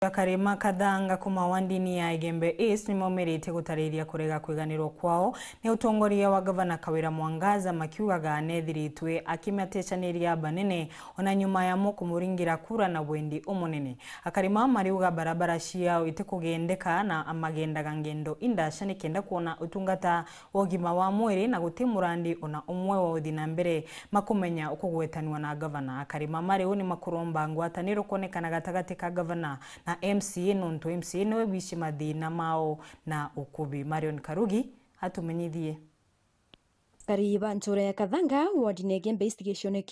akarema kathanga kuma wandini ya igembe east nimaumerite gutariria kurega kwiganirwo kwao ni utongoria wa gavana kawira mwangaza makiugaga nethiritwe akimatecaniria banene ona nyuma yamo kumuringira kura na wendi umunene akarema mariuga barabara ciao itikugendeka na magendaga ngendo indasha nikenda kuona utungata wa ugima wa mwiri na guti ona umwe wa uthi na mbere makumenya ukugwetanwa na gavana akarema mariu ni makuromba ngwataniro kuonekana gatagati ka gavana na MCA nonto MCA niwe mathä na mao na ukubi Marion Karugi menyithie kariba ntura ya kathanga wodi na egembe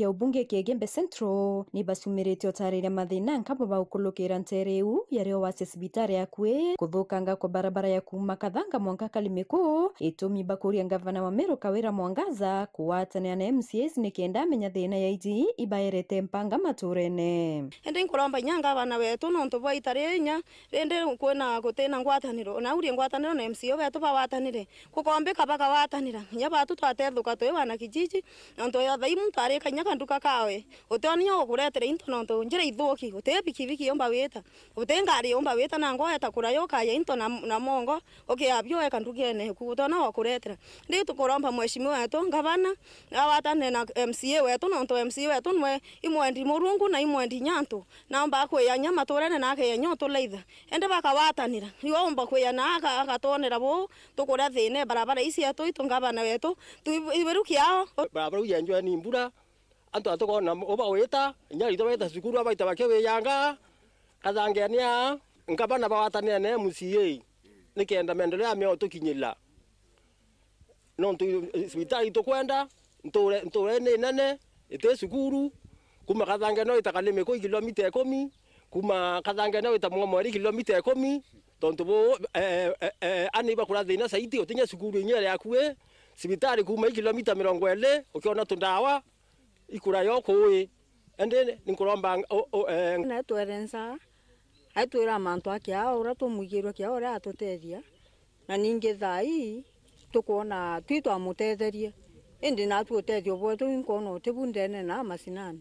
ubunge kĩa gembe kĩa egembe central nĩ bacumĩrĩte na madhina nkamo ba u ya reo wa sesibitare ya kwe. Kuthoka nga kwa barabara ya kuma kathanga mwanka kalimĩkũ ĩtũmi bakũria ngavana wa meru kawĩra mwangaza kũwatanĩa na mcs nĩkenda menya thĩna ya iji ibaerete mpanga matũrene ĩndĩ nkũromba inya ngavana wetũ nontũ bwa itarĩ inya rĩndĩ kwĩna gũtĩna ngwatanĩro onaurie ngwatanĩro na mco betũ bawatanĩre kũkombĩka bakawatanĩra nginya batũ twate tutethuka twi wanakijiji nontu yothai muntu arikanya kanduka kawe utionio gukuretera into nontu njira ithuki uti bikibiki yomba wita uti ngari yomba wita na ngoeta kurayukaya into na, na mongo ukiavyue kandukene ku utona wakuretera ndi tukuromba mweshimiwa wetu ngavana awatane na MCA wetu nontu MCA wetu nwe imwendi murungu na imwendi nyantu naomba kwiyanya maturene nake nyoto tuleitha ende watanira bakawatanira iwo omba kwiyana agatonera bu tukura thine barabara isi iciatu itungavana wetu tu iberuki yao eh, barabara uyenjwe ni mbura antu atukona uba wita nyari to weta cukuru abaita bakibiyanga athangenia nkabana bawatanira ne MCA nikenda maendeleo ya mioto kinyila no ntu sibitari eh, tukwenda nture nture ne nene ite cukuru kuma kathangeno itakalime ko kilomita 10 kuma kathangeno itamwa mweri kilomita 10 tontu bo eh, eh, eh, eh aniba kurathina saiti utinya cukuru inyere yakue sibitari kuma kilomita mirongo ende ukiona tundawa ikura yo kuwi ende nikuromba na twerensa aitwira mantu akia ura tumugirwa kia ura atutethia na ningi thai tukona twi twamutetherie indi natwe utethio bwetu nkona utibu ndene na macinani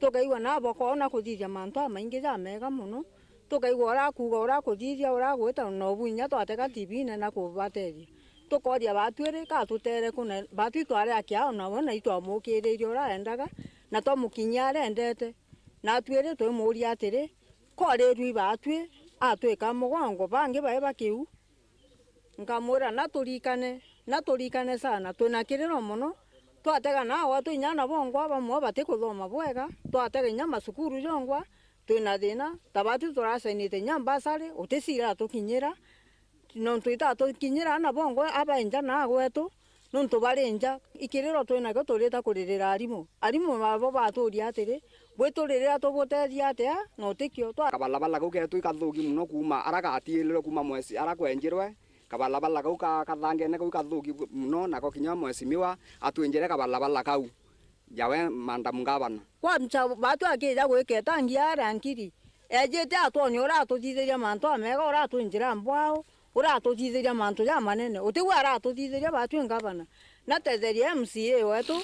tukaigua nabo kona kuthithia mantu amaingi ah, jamega muno tukaigua urakuga urakuthithia uragwita na inya twatega tv nene kubatethia tukoria batuiri ka tutere kuna batu tware akia ona we na itwamukiriire uraendaga na twamukinyia arendete na atuire twimuria atiri korirwi batwi atwika mugongo bangi bae bakiu nkamwira na turikane na turikane sana twina kiriro muno twatega nawa twinyana bongwa bamwe batikuthoma bwega twatega inya macukuru jongwa twina thina ta batu turacainite nya mbasari utisira tukinyira nontu itaa tukinyira ana bongo abainja nagwetu nontu barinja ikiriro twinakio turita kuririra arimu arimu babo baturia atiri gwiturira tuguteria atia na utikio kabalabala kau getu ikathugi muno kuma aragatiirirwe kuma mwesi arakwenjirwe kabalabala kau kathangene kau ikathugi muno nako kinya mwesimiwa atwinjire kabalabala kau jawe mandamu ngabana kwamca batu akija gwiketa ngia rankiri ejite atwonya uratutithiria mantu amega uratwinjira mbwao uratuthithiria mantu ja manene utigu aratuthithiria batu ngavana na natetheria MCA wetu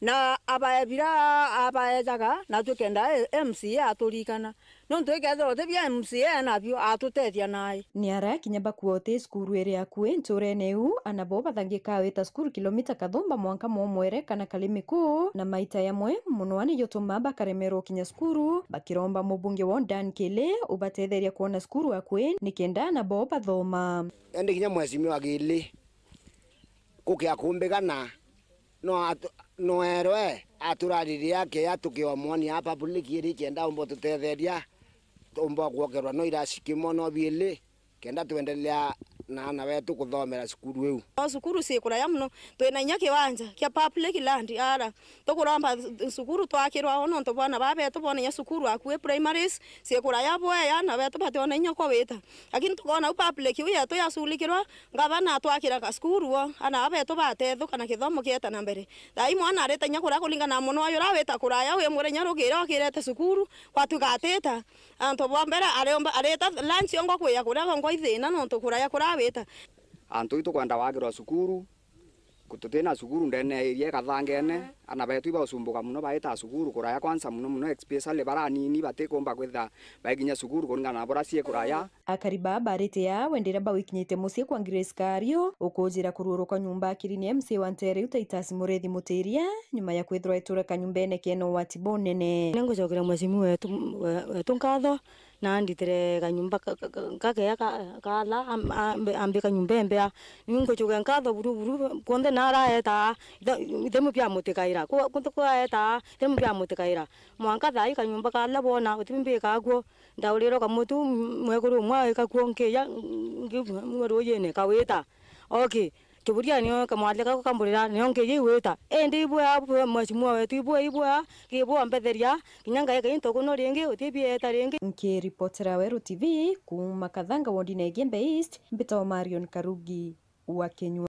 na abae bira abae jaga na tukenda e, MCA aturirikana nontu ikethirwo tibia MCA nabio atutethia nae niarakinya bakuote cukuru iria akue nturene iu anabo bathangikaawita cukuru kilomita kathumba mwanka mwomwere kana ku na maita yamwe munwa ni yotuma bakaremerwo kinya cukuru bakiromba mubunge wa Dan Kile ubatetheria kuona cukuru akue nikenda anabo bathoma ende kinya mwezimio agili gukiakumbigana no atu, no erwe aturariria ke atukiwa mwoni apa buli kiri kenda umbo tutetheria umbo gwokerwa no irasikimo no biili kenda tuendelea na na we tu tukuthomera cukuru iu o cukuru ci kuraya muno na inya kiwanja kia public land ara tu tukuromba cukuru twakirwa nontu bwana babetu bona inya cukuru aku i primaries ci kuraya bweya na betu bationa inya kowita lakini tukona u public u yetu yaculikirwa ngavana twakira kacukuru o ana abetu batethuka na githomo kieta na mbere thai mwana arite inya kuria kulingana muno uyu urawita kuraya wi murenya rugire okirete cukuru gwatugatita antu bwa mbere arita lunch ongo kwiya kuria ongo ithina nontu kuraya kuraya wita antu itu kwenda wagirwa cukuru tutina cukuru ndene iria ikathangene ana betu ibausumbuka muno baita cukuru kuraya kwanza muno muno especially baranini batikumba kwitha baiginya cukuru kuringana na bora cie kuraya akariba barite ya wendera ba wikinyite musie kwa Grace Kario ukunjira kururuka nyumba akirine MC wa Ntere utaitas murethi mutiria nyuma ya kwithirwa itura kanyumbene keno watibonene nengucokera mwecimu wetu wetu nkatho nanditire kanyumba kakea kala ambe kanyumba embea ningochuke nkatho buruburu konthe naraeta ithemu bia mutikaira konthe kwaeta ithemu bia mutikaira mwanka thai kanyumba kala bona utimbikaguo ndauriro kamutu mweguru mwa ikakuo nkiya ngimweruyine kawita okay ni nio kamwalika kako kamburira nio ngeye igwita indi ibwa mwachimwa wetu ibwa ibwa kibwa mbetheria kinya ngai kai ntuguno ringi utibie eta ringi nkiripotera weru tv kumakadhanga kathanga wondi na igembe east marion karugi wa kenyua